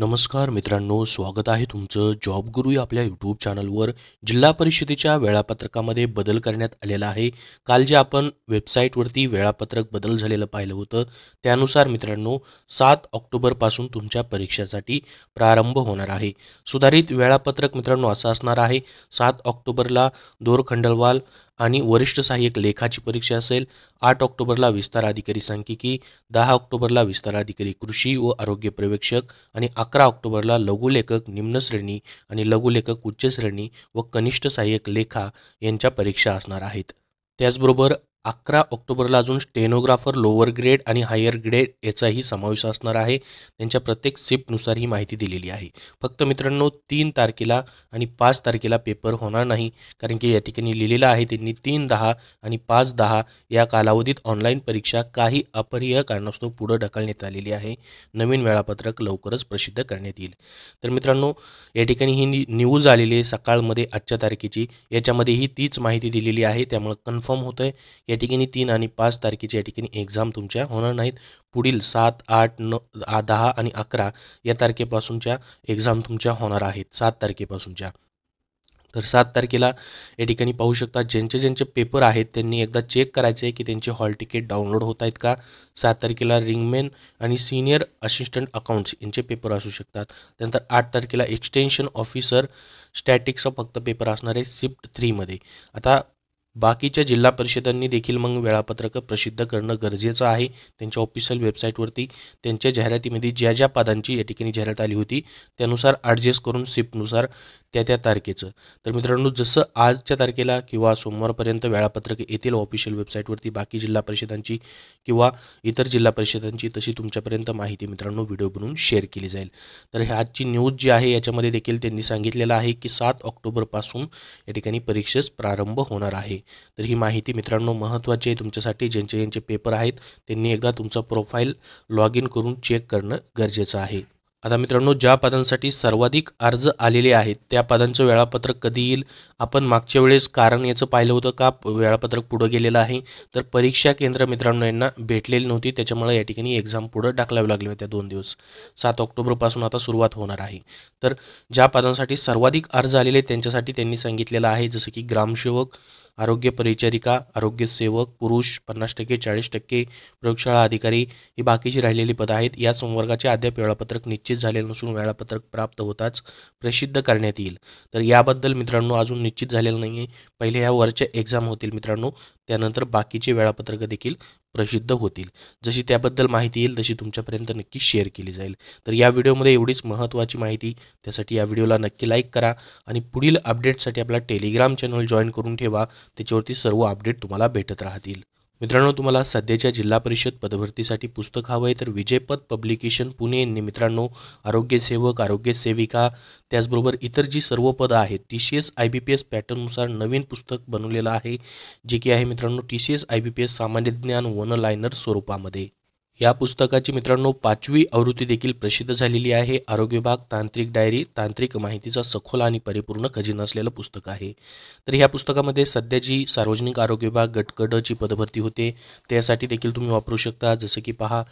नमस्कार मित्रांनो स्वागत आहे तुमचं जॉब गुरु या आपल्या यूट्यूब चॅनलवर जिल्हा परिषदेच्या वेळापत्रकामध्ये बदल करण्यात आलेला आहे काल जे आपण वेबसाईटवरती वेळापत्रक बदल झालेलं पाहिलं होतं त्यानुसार मित्रांनो सात ऑक्टोबरपासून तुमच्या परीक्षेसाठी प्रारंभ होणार आहे सुधारित वेळापत्रक मित्रांनो असं असणार आहे सात ऑक्टोबरला दोर खंडलवाल आणि वरिष्ठ सहाय्यक लेखाची परीक्षा असेल आठ ऑक्टोबरला विस्तार अधिकारी सांख्यिकी दहा ऑक्टोबरला विस्तार अधिकारी कृषी व आरोग्य पर्यवेक्षक आणि अकरा ऑक्टोबरला लघुलेखक निम्न श्रेणी आणि लघुलेखक उच्च श्रेणी व कनिष्ठ सहाय्यक लेखा यांच्या परीक्षा असणार आहेत त्याचबरोबर अकरा ऑक्टोबरला अजून स्टेनोग्राफर लोअर ग्रेड आणि हायर ग्रेड याचाही समावेश असणार आहे त्यांच्या प्रत्येक शिफ्टनुसार ही माहिती दिलेली आहे फक्त मित्रांनो तीन तारखेला आणि पाच तारखेला पेपर होणार नाही कारण की या ठिकाणी लिहिलेलं आहे त्यांनी तीन दहा आणि पाच दहा या कालावधीत ऑनलाईन परीक्षा काही अपरिय कारणास्तव पुढं ढकलण्यात आलेली आहे नवीन वेळापत्रक लवकरच प्रसिद्ध करण्यात येईल तर मित्रांनो या ठिकाणी ही न्यूज आलेली आहे सकाळमध्ये आजच्या तारखेची याच्यामध्येही तीच माहिती दिलेली आहे त्यामुळे कन्फर्म होतं आहे या ठिकाणी तीन आणि पाच तारखेची या ठिकाणी एक्झाम तुमच्या होणार नाहीत पुढील सात आठ न दहा आणि अकरा या तारखेपासूनच्या एक्झाम तुमच्या होणार आहेत सात तारखेपासूनच्या तर सात तारखेला या ठिकाणी पाहू शकता ज्यांचे ज्यांचे पेपर आहेत त्यांनी एकदा चेक करायचे आहे की त्यांचे हॉल तिकीट डाउनलोड होत आहेत का सात तारखेला रिंगमेन आणि सिनियर असिस्टंट अकाउंट्स यांचे पेपर असू शकतात त्यानंतर आठ तारखेला एक्सटेन्शन ऑफिसर स्टॅटिक्सचा फक्त पेपर असणार आहे शिफ्ट थ्रीमध्ये आता बाकीच्या जिल्हा परिषदांनी देखील मग वेळापत्रकं प्रसिद्ध करणं गरजेचं आहे त्यांच्या ऑफिशियल वेबसाईटवरती त्यांच्या जाहिरातीमध्ये ज्या ज्या पदांची या ठिकाणी जाहिरात आली होती त्यानुसार ॲडजस्ट करून शिफ्टनुसार त्या त्या तारखेचं तर मित्रांनो जसं आजच्या तारखेला किंवा सोमवारपर्यंत वेळापत्रक येतील ऑफिशियल वेबसाईटवरती बाकी जिल्हा परिषदांची किंवा इतर जिल्हा परिषदांची तशी तुमच्यापर्यंत माहिती मित्रांनो व्हिडिओ बनवून शेअर केली जाईल तर हे आजची न्यूज जी आहे याच्यामध्ये देखील त्यांनी सांगितलेलं आहे की सात ऑक्टोबरपासून या ठिकाणी परीक्षेस प्रारंभ होणार आहे तर ही माहिती मित्रांनो महत्त्वाची आहे तुमच्यासाठी ज्यांचे ज्यांचे पेपर आहेत त्यांनी एकदा तुमचा प्रोफाईल लॉग इन करून चेक करणं गरजेचं आहे आता मित्रांनो ज्या पदांसाठी सर्वाधिक अर्ज आलेले आहेत त्या पदांचं वेळापत्रक कधी येईल आपण मागच्या वेळेस कारण याचं पाहिलं होतं का वेळापत्रक पुढं गेलेलं आहे तर परीक्षा केंद्र मित्रांनो यांना भेटलेली नव्हती त्याच्यामुळे या ठिकाणी एक्झाम पुढं टाकलावी लागली होत्या दोन दिवस सात ऑक्टोबरपासून आता सुरुवात होणार आहे तर ज्या पदांसाठी सर्वाधिक अर्ज आलेले त्यांच्यासाठी त्यांनी सांगितलेलं आहे जसं की ग्रामसेवक आरोग्य परिचारिका आरोग्य सेवक पुरुष पन्नास टक्के चाळीस टक्के प्रयोगशाळा अधिकारी ही बाकीची राहिलेली पदं आहेत या संवर्गाचे अद्याप वेळापत्रक निश्चित झाले नसून वेळापत्रक प्राप्त होताच प्रसिद्ध करण्यात येईल तर याबद्दल मित्रांनो अजून निश्चित झालेलं नाही पहिले या वरच्या एक्झाम होतील मित्रांनो त्यानंतर बाकीचे वेळापत्रकं देखील प्रसिद्ध होतील जशी त्याबद्दल माहिती येईल तशी तुमच्यापर्यंत नक्की शेअर केली जाईल तर या व्हिडिओमध्ये एवढीच महत्त्वाची माहिती त्यासाठी या व्हिडिओला नक्की लाईक करा आणि पुढील अपडेटसाठी आपला टेलिग्राम चॅनल जॉईन करून ठेवा त्याच्यावरती सर्व अपडेट तुम्हाला भेटत राहतील मित्रांनो तुम्हाला सध्याच्या जिल्हा परिषद पदभरतीसाठी पुस्तक हवं आहे तर विजयपद पब्लिकेशन पुणे यांनी मित्रांनो आरोग्यसेवक आरोग्यसेविका त्याचबरोबर इतर जी सर्व पदं आहेत T C S I B P S पॅटर्ननुसार नवीन पुस्तक बनवलेलं आहे जे की आहे मित्रांनो T C S I B P S सामान्य ज्ञान वन लायनर स्वरूपामध्ये या पुस्तकाची मित्रांनो पाचवी आवृत्ती देखील प्रसिद्ध झालेली आहे आरोग्य विभाग तांत्रिक डायरी तांत्रिक माहितीचा सखोल आणि परिपूर्ण खजिना असलेलं पुस्तक आहे तर ह्या पुस्तकामध्ये सध्या जी सार्वजनिक आरोग्य विभाग गटकडची पदभरती होते त्यासाठी देखील तुम्ही वापरू शकता जसं की पहा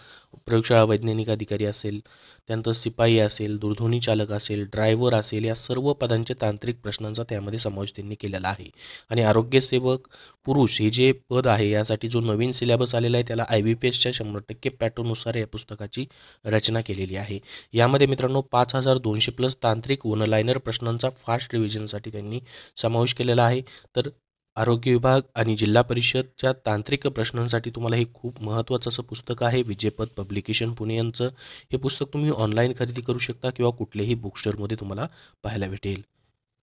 प्रयोगशाळा वैज्ञानिक अधिकारी असेल त्यानंतर सिपाही असेल दूरध्वनी चालक असेल ड्रायव्हर असेल या सर्व पदांच्या तांत्रिक प्रश्नांचा त्यामध्ये समावेश त्यांनी केलेला आहे आणि आरोग्यसेवक पुरुष हे जे पद आहे यासाठी जो नवीन सिलेबस आलेला आहे त्याला आय बी पी एसच्या शंभर टक्के पॅटर्नुसार या पुस्तकाची रचना केलेली आहे यामध्ये मित्रांनो पाच हजार दोनशे प्लस तांत्रिक वनलायनर प्रश्नांचा फास्ट रिव्हिजनसाठी त्यांनी समावेश केलेला आहे तर आरोग्य विभाग आणि जिल्हा परिषदच्या तांत्रिक प्रश्नांसाठी तुम्हाला हे खूप महत्त्वाचं असं पुस्तक आहे विजेपद पब्लिकेशन पुणे यांचं हे पुस्तक तुम्ही ऑनलाईन खरेदी करू शकता किंवा कुठल्याही बुक तुम्हाला पाहायला भेटेल